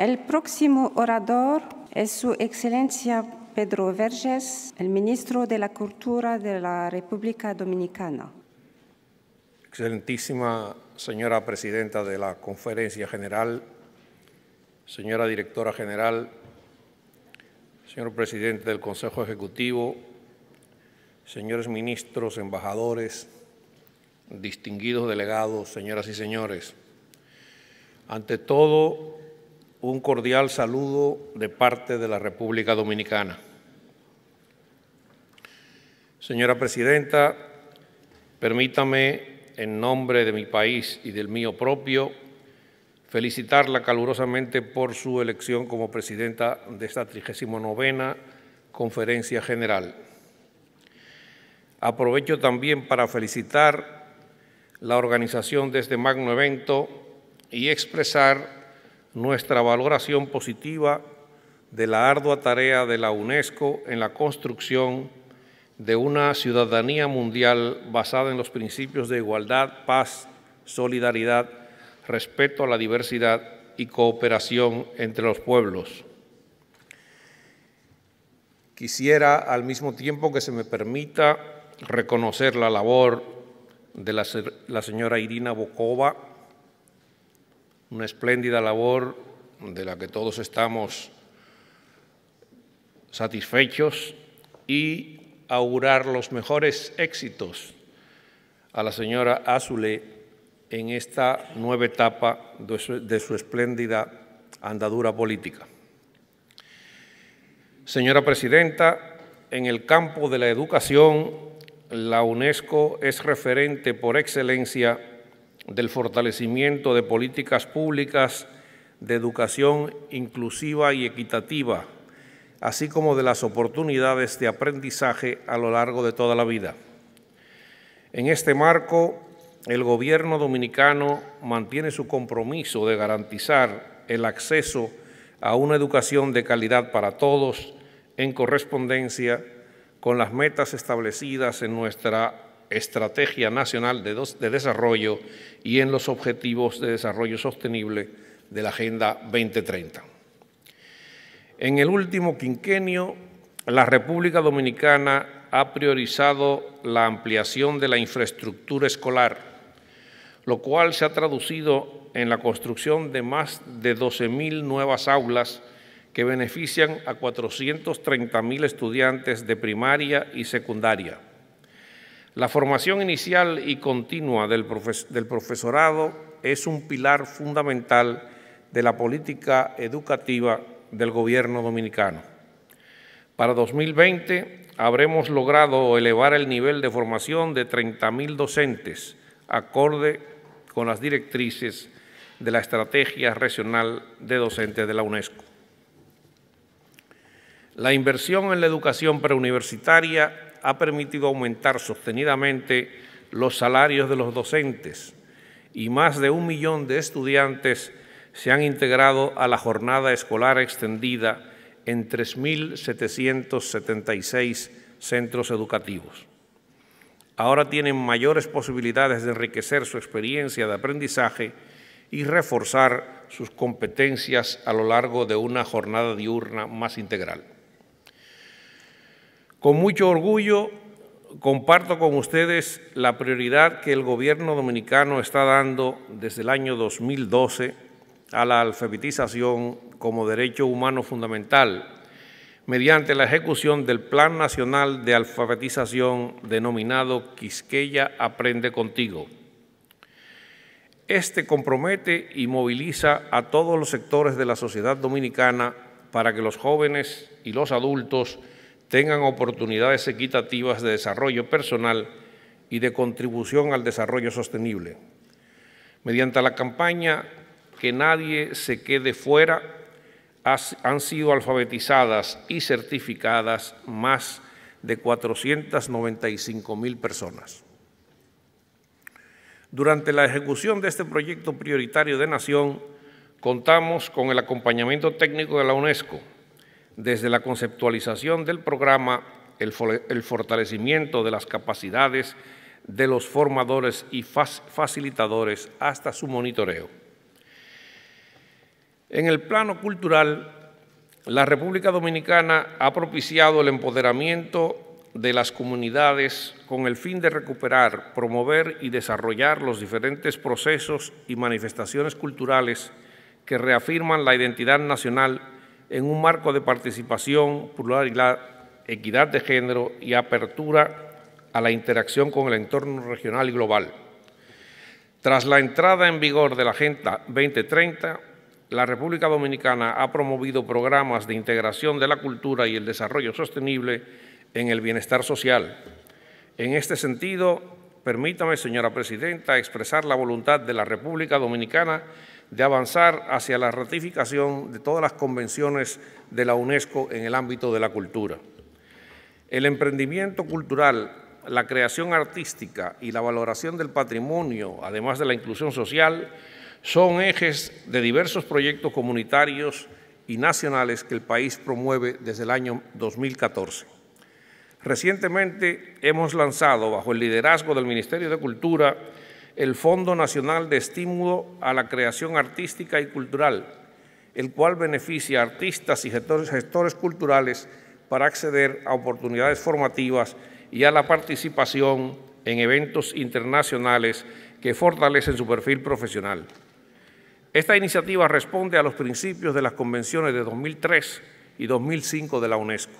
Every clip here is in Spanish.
El próximo orador es Su Excelencia Pedro Verges, el ministro de la Cultura de la República Dominicana. Excelentísima señora presidenta de la Conferencia General, señora directora general, señor presidente del Consejo Ejecutivo, señores ministros, embajadores, distinguidos delegados, señoras y señores. Ante todo, un cordial saludo de parte de la República Dominicana. Señora Presidenta, permítame, en nombre de mi país y del mío propio, felicitarla calurosamente por su elección como presidenta de esta 39 Conferencia General. Aprovecho también para felicitar la organización de este magno evento y expresar nuestra valoración positiva de la ardua tarea de la UNESCO en la construcción de una ciudadanía mundial basada en los principios de igualdad, paz, solidaridad, respeto a la diversidad y cooperación entre los pueblos. Quisiera al mismo tiempo que se me permita reconocer la labor de la, señora Irina Bokova, una espléndida labor de la que todos estamos satisfechos y augurar los mejores éxitos a la señora Azule en esta nueva etapa de su, de su espléndida andadura política. Señora Presidenta, en el campo de la educación, la UNESCO es referente por excelencia del fortalecimiento de políticas públicas de educación inclusiva y equitativa, así como de las oportunidades de aprendizaje a lo largo de toda la vida. En este marco, el gobierno dominicano mantiene su compromiso de garantizar el acceso a una educación de calidad para todos en correspondencia con las metas establecidas en nuestra Estrategia Nacional de, Desarrollo y en los Objetivos de Desarrollo Sostenible de la Agenda 2030. En el último quinquenio, la República Dominicana ha priorizado la ampliación de la infraestructura escolar, lo cual se ha traducido en la construcción de más de 12.000 nuevas aulas que benefician a 430.000 estudiantes de primaria y secundaria. La formación inicial y continua del, profesorado es un pilar fundamental de la política educativa del gobierno dominicano. Para 2020 habremos logrado elevar el nivel de formación de 30.000 docentes, acorde con las directrices de la Estrategia Regional de Docentes de la UNESCO. La inversión en la educación preuniversitaria ha permitido aumentar sostenidamente los salarios de los docentes y más de un millón de estudiantes se han integrado a la jornada escolar extendida en 3.776 centros educativos. Ahora tienen mayores posibilidades de enriquecer su experiencia de aprendizaje y reforzar sus competencias a lo largo de una jornada diurna más integral. Con mucho orgullo comparto con ustedes la prioridad que el gobierno dominicano está dando desde el año 2012 a la alfabetización como derecho humano fundamental mediante la ejecución del Plan Nacional de Alfabetización denominado Quisqueya Aprende Contigo. Este compromete y moviliza a todos los sectores de la sociedad dominicana para que los jóvenes y los adultos tengan oportunidades equitativas de desarrollo personal y de contribución al desarrollo sostenible. Mediante la campaña Que nadie se quede fuera, han sido alfabetizadas y certificadas más de 495 mil personas. Durante la ejecución de este proyecto prioritario de nación, contamos con el acompañamiento técnico de la UNESCO, desde la conceptualización del programa, el, fortalecimiento de las capacidades de los formadores y facilitadores hasta su monitoreo. En el plano cultural, la República Dominicana ha propiciado el empoderamiento de las comunidades con el fin de recuperar, promover y desarrollar los diferentes procesos y manifestaciones culturales que reafirman la identidad nacional en un marco de participación, pluralidad, equidad de género y apertura a la interacción con el entorno regional y global. Tras la entrada en vigor de la Agenda 2030, la República Dominicana ha promovido programas de integración de la cultura y el desarrollo sostenible en el bienestar social. En este sentido, permítame, señora Presidenta, expresar la voluntad de la República Dominicana de avanzar hacia la ratificación de todas las convenciones de la UNESCO en el ámbito de la cultura. El emprendimiento cultural, la creación artística y la valoración del patrimonio, además de la inclusión social, son ejes de diversos proyectos comunitarios y nacionales que el país promueve desde el año 2014. Recientemente hemos lanzado, bajo el liderazgo del Ministerio de Cultura, el Fondo Nacional de Estímulo a la Creación Artística y Cultural, el cual beneficia a artistas y gestores, culturales para acceder a oportunidades formativas y a la participación en eventos internacionales que fortalecen su perfil profesional. Esta iniciativa responde a los principios de las convenciones de 2003 y 2005 de la UNESCO.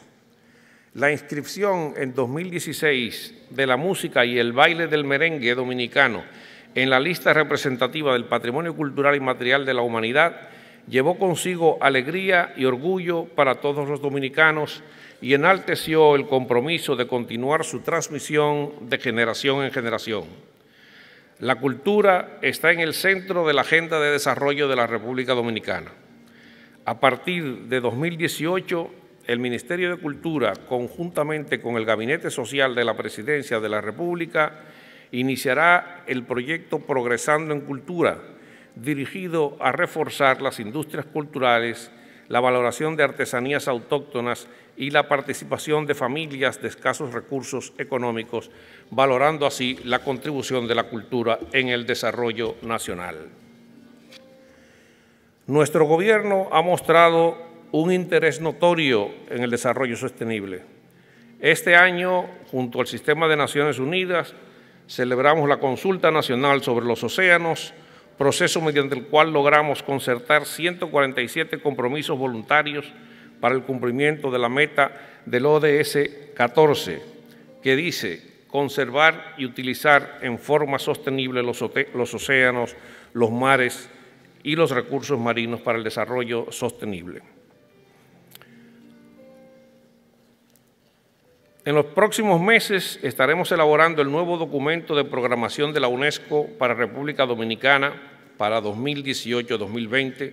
La inscripción en 2016 de la música y el baile del merengue dominicano en la lista representativa del patrimonio cultural y material de la humanidad llevó consigo alegría y orgullo para todos los dominicanos y enalteció el compromiso de continuar su transmisión de generación en generación. La cultura está en el centro de la Agenda de Desarrollo de la República Dominicana. A partir de 2018, el Ministerio de Cultura, conjuntamente con el Gabinete Social de la Presidencia de la República, iniciará el proyecto Progresando en Cultura, dirigido a reforzar las industrias culturales, la valoración de artesanías autóctonas y la participación de familias de escasos recursos económicos, valorando así la contribución de la cultura en el desarrollo nacional. Nuestro gobierno ha mostrado un interés notorio en el desarrollo sostenible. Este año, junto al Sistema de Naciones Unidas, celebramos la Consulta Nacional sobre los Océanos, proceso mediante el cual logramos concertar 147 compromisos voluntarios para el cumplimiento de la meta del ODS 14, que dice conservar y utilizar en forma sostenible los, los, océanos, los mares y los recursos marinos para el desarrollo sostenible. En los próximos meses estaremos elaborando el nuevo documento de programación de la UNESCO para República Dominicana para 2018-2020,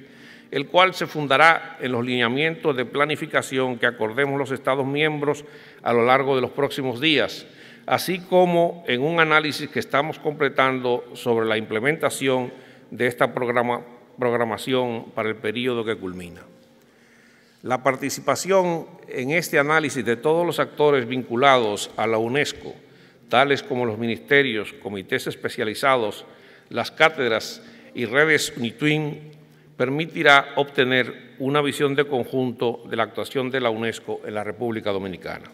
el cual se fundará en los lineamientos de planificación que acordemos los Estados miembros a lo largo de los próximos días, así como en un análisis que estamos completando sobre la implementación de esta programación para el periodo que culmina la participación en este análisis de todos los actores vinculados a la UNESCO, tales como los ministerios, comités especializados, las cátedras y redes UNITWIN, permitirá obtener una visión de conjunto de la actuación de la UNESCO en la República Dominicana.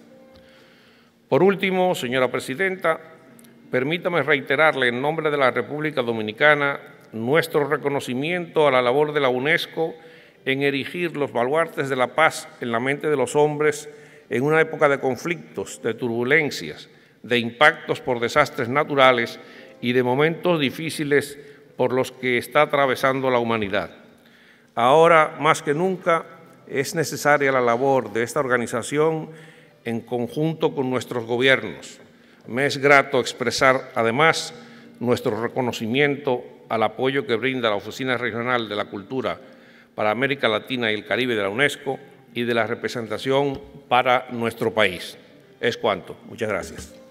Por último, señora Presidenta, permítame reiterarle en nombre de la República Dominicana nuestro reconocimiento a la labor de la UNESCO en erigir los baluartes de la paz en la mente de los hombres en una época de conflictos, de turbulencias, de impactos por desastres naturales y de momentos difíciles por los que está atravesando la humanidad. Ahora, más que nunca, es necesaria la labor de esta organización en conjunto con nuestros gobiernos. Me es grato expresar, además, nuestro reconocimiento al apoyo que brinda la Oficina Regional de la Cultura para América Latina y el Caribe de la UNESCO y de la representación para nuestro país. Es cuanto. Muchas gracias.